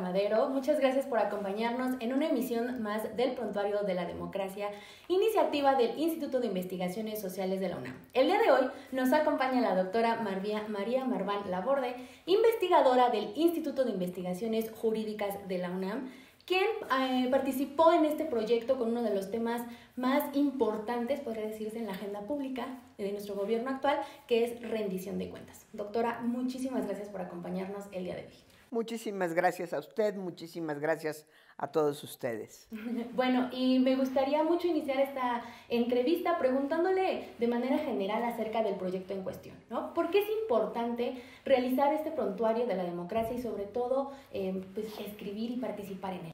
Madero. Muchas gracias por acompañarnos en una emisión más del Prontuario de la Democracia, iniciativa del Instituto de Investigaciones Sociales de la UNAM. El día de hoy nos acompaña la doctora María Marván Laborde, investigadora del Instituto de Investigaciones Jurídicas de la UNAM, quien eh, participó en este proyecto con uno de los temas más importantes, podría decirse, en la agenda pública de nuestro gobierno actual, que es rendición de cuentas. Doctora, muchísimas gracias por acompañarnos el día de hoy. Muchísimas gracias a usted, muchísimas gracias a todos ustedes. Bueno, y me gustaría mucho iniciar esta entrevista preguntándole de manera general acerca del proyecto en cuestión, ¿no? ¿Por qué es importante realizar este prontuario de la democracia y sobre todo eh, pues, escribir y participar en él?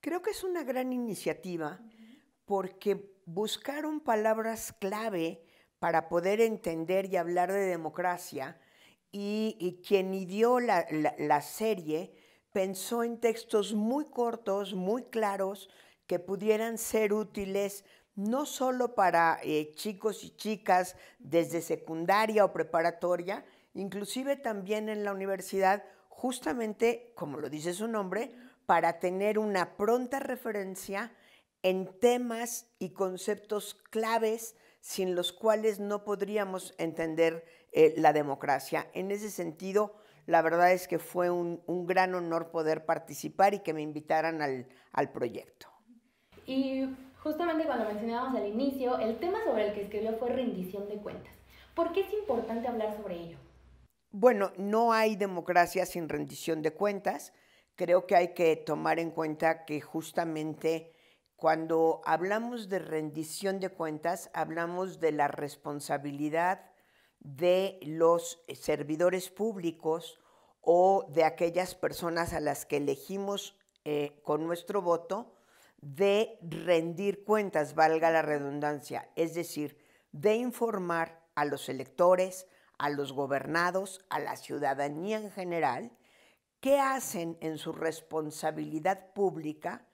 Creo que es una gran iniciativa porque buscaron palabras clave para poder entender y hablar de democracia y, quien ideó la, la, serie pensó en textos muy cortos, muy claros, que pudieran ser útiles no solo para eh, chicos y chicas desde secundaria o preparatoria, inclusive también en la universidad, justamente, como lo dice su nombre, para tener una pronta referencia en temas y conceptos claves sin los cuales no podríamos entender eh, la democracia. En ese sentido, la verdad es que fue un, gran honor poder participar y que me invitaran al, al proyecto. Y justamente cuando mencionábamos al inicio, el tema sobre el que escribió fue rendición de cuentas. ¿Por qué es importante hablar sobre ello? Bueno, no hay democracia sin rendición de cuentas. Creo que hay que tomar en cuenta que justamente cuando hablamos de rendición de cuentas, hablamos de la responsabilidad de los eh, servidores públicos o de aquellas personas a las que elegimos eh, con nuestro voto de rendir cuentas, valga la redundancia, es decir, de informar a los electores, a los gobernados, a la ciudadanía en general, qué hacen en su responsabilidad pública,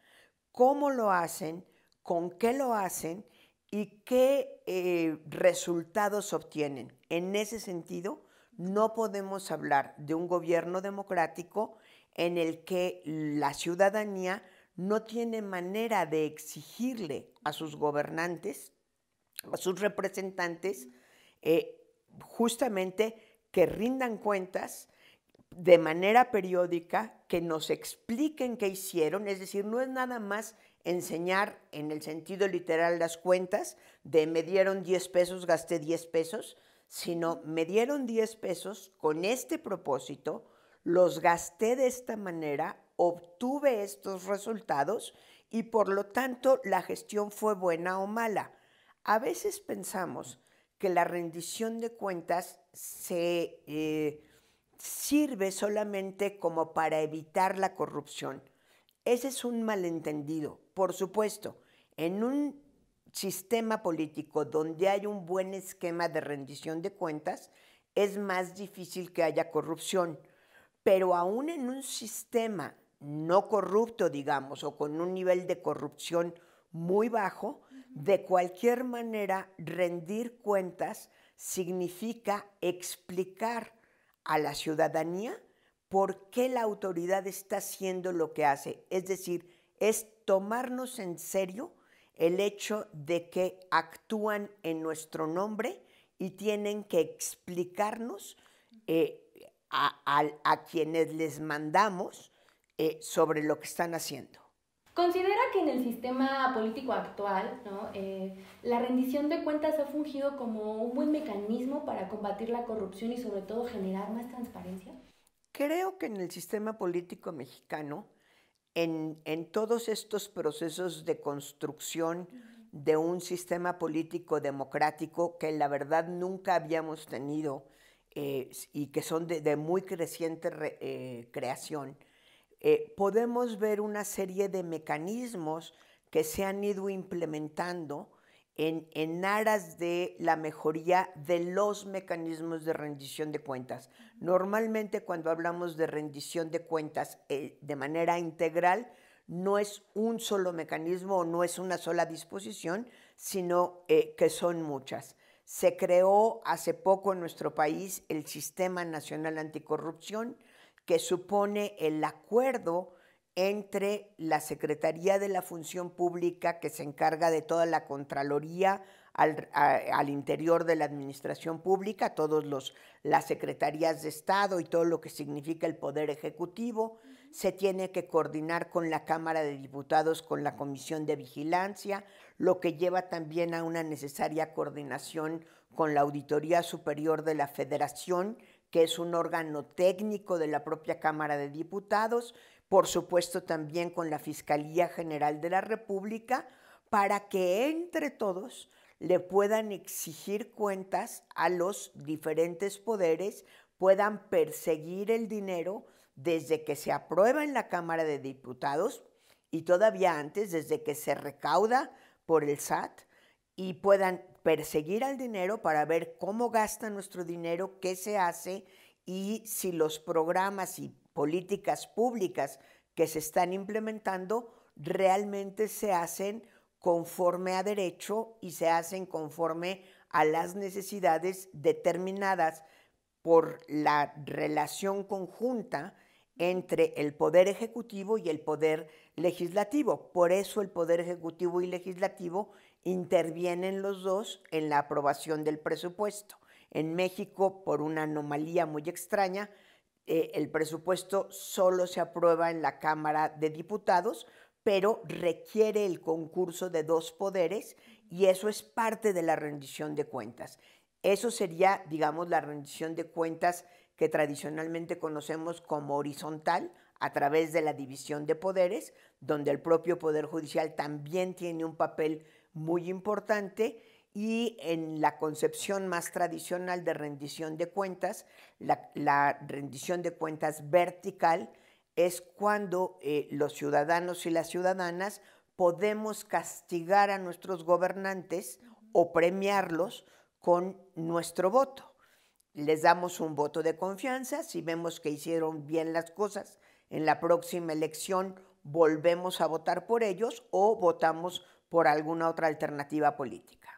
cómo lo hacen, con qué lo hacen y qué eh, resultados obtienen. En ese sentido, no podemos hablar de un gobierno democrático en el que la ciudadanía no tiene manera de exigirle a sus gobernantes, a sus representantes, eh, justamente que rindan cuentas de manera periódica que nos expliquen qué hicieron, es decir, no es nada más enseñar en el sentido literal las cuentas de me dieron 10 pesos, gasté 10 pesos, sino me dieron 10 pesos con este propósito, los gasté de esta manera, obtuve estos resultados y por lo tanto la gestión fue buena o mala. A veces pensamos que la rendición de cuentas se... Eh, sirve solamente como para evitar la corrupción. Ese es un malentendido. Por supuesto, en un sistema político donde hay un buen esquema de rendición de cuentas, es más difícil que haya corrupción. Pero aún en un sistema no corrupto, digamos, o con un nivel de corrupción muy bajo, de cualquier manera rendir cuentas significa explicar a la ciudadanía por qué la autoridad está haciendo lo que hace. Es decir, es tomarnos en serio el hecho de que actúan en nuestro nombre y tienen que explicarnos eh, a, quienes les mandamos eh, sobre lo que están haciendo. Considera que en el sistema político actual, ¿no? Eh, la rendición de cuentas ha fungido como un buen mecanismo para combatir la corrupción y sobre todo generar más transparencia. Creo que en el sistema político mexicano, en, en todos estos procesos de construcción de un sistema político democrático que la verdad nunca habíamos tenido eh, y que son de, de muy creciente eh, creación, eh, podemos ver una serie de mecanismos que se han ido implementando en, en, aras de la mejoría de los mecanismos de rendición de cuentas. Normalmente cuando hablamos de rendición de cuentas eh, de manera integral, no es un solo mecanismo o no es una sola disposición, sino eh, que son muchas. Se creó hace poco en nuestro país el Sistema Nacional Anticorrupción, que supone el acuerdo entre la Secretaría de la Función Pública, que se encarga de toda la Contraloría al, interior de la Administración Pública, todas las secretarías de Estado y todo lo que significa el Poder Ejecutivo, se tiene que coordinar con la Cámara de Diputados, con la Comisión de Vigilancia, lo que lleva también a una necesaria coordinación con la Auditoría Superior de la Federación, que es un órgano técnico de la propia Cámara de Diputados, por supuesto también con la Fiscalía General de la República, para que entre todos le puedan exigir cuentas a los diferentes poderes, puedan perseguir el dinero desde que se aprueba en la Cámara de Diputados y todavía antes, desde que se recauda por el SAT, y puedan perseguir al dinero para ver cómo gasta nuestro dinero, qué se hace y si los programas y políticas públicas que se están implementando realmente se hacen conforme a derecho y se hacen conforme a las necesidades determinadas por la relación conjunta entre el poder ejecutivo y el poder legislativo. Por eso el poder ejecutivo y legislativo intervienen los dos en la aprobación del presupuesto. En México, por una anomalía muy extraña, eh, el presupuesto solo se aprueba en la Cámara de Diputados, pero requiere el concurso de dos poderes y eso es parte de la rendición de cuentas. Eso sería, digamos, la rendición de cuentas que tradicionalmente conocemos como horizontal, a través de la división de poderes, donde el propio Poder Judicial también tiene un papel muy importante y en la concepción más tradicional de rendición de cuentas, la, rendición de cuentas vertical es cuando eh, los ciudadanos y las ciudadanas podemos castigar a nuestros gobernantes o premiarlos con nuestro voto. Les damos un voto de confianza, si vemos que hicieron bien las cosas, en la próxima elección volvemos a votar por ellos o votamos por alguna otra alternativa política.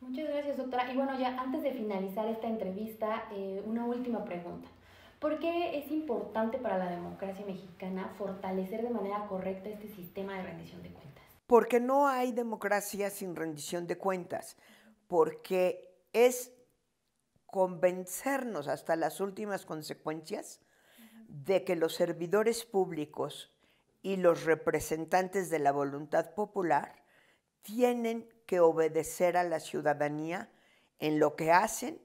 Muchas gracias, doctora. Y bueno, ya antes de finalizar esta entrevista, eh, una última pregunta. ¿Por qué es importante para la democracia mexicana fortalecer de manera correcta este sistema de rendición de cuentas? Porque no hay democracia sin rendición de cuentas, porque es convencernos hasta las últimas consecuencias de que los servidores públicos y los representantes de la voluntad popular tienen que obedecer a la ciudadanía en lo que hacen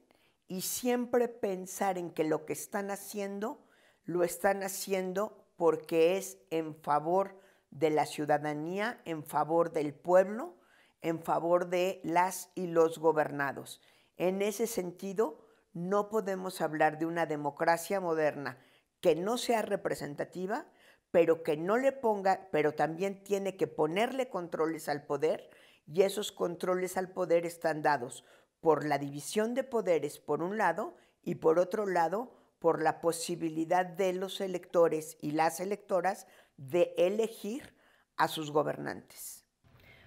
y siempre pensar en que lo que están haciendo lo están haciendo porque es en favor de la ciudadanía, en favor del pueblo, en favor de las y los gobernados. En ese sentido, no podemos hablar de una democracia moderna que no sea representativa pero que no le ponga, pero también tiene que ponerle controles al poder y esos controles al poder están dados por la división de poderes por un lado y por otro lado por la posibilidad de los electores y las electoras de elegir a sus gobernantes.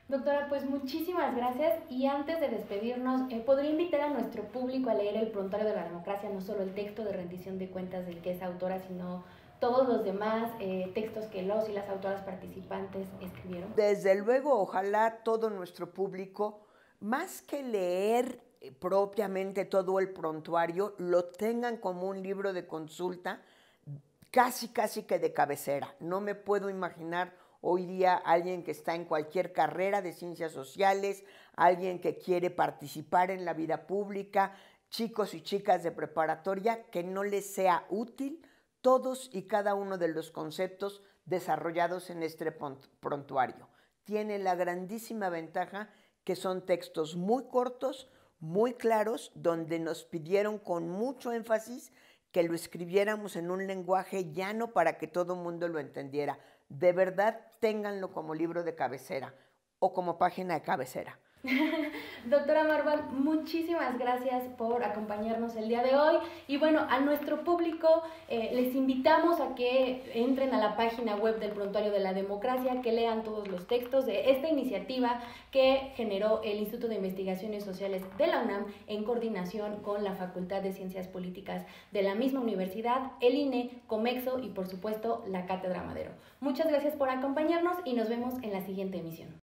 Doctora, pues muchísimas gracias y antes de despedirnos, eh, ¿podría invitar a nuestro público a leer el prontuario de la democracia, no solo el texto de rendición de cuentas del que es autora, sino todos los demás eh, textos que los y las autoras participantes escribieron? Desde luego, ojalá todo nuestro público, más que leer eh, propiamente todo el prontuario, lo tengan como un libro de consulta casi, casi que de cabecera. No me puedo imaginar hoy día alguien que está en cualquier carrera de ciencias sociales, alguien que quiere participar en la vida pública, chicos y chicas de preparatoria, que no les sea útil todos y cada uno de los conceptos desarrollados en este prontuario. Tiene la grandísima ventaja que son textos muy cortos, muy claros, donde nos pidieron con mucho énfasis que lo escribiéramos en un lenguaje llano para que todo el mundo lo entendiera. De verdad, ténganlo como libro de cabecera o como página de cabecera. Doctora Marval, muchísimas gracias por acompañarnos el día de hoy. Y bueno, a nuestro público eh, les invitamos a que entren a la página web del Prontuario de la Democracia, que lean todos los textos de esta iniciativa que generó el Instituto de Investigaciones Sociales de la UNAM en coordinación con la Facultad de Ciencias Políticas de la misma universidad, el INE, Comexo y por supuesto la Cátedra Madero. Muchas gracias por acompañarnos y nos vemos en la siguiente emisión.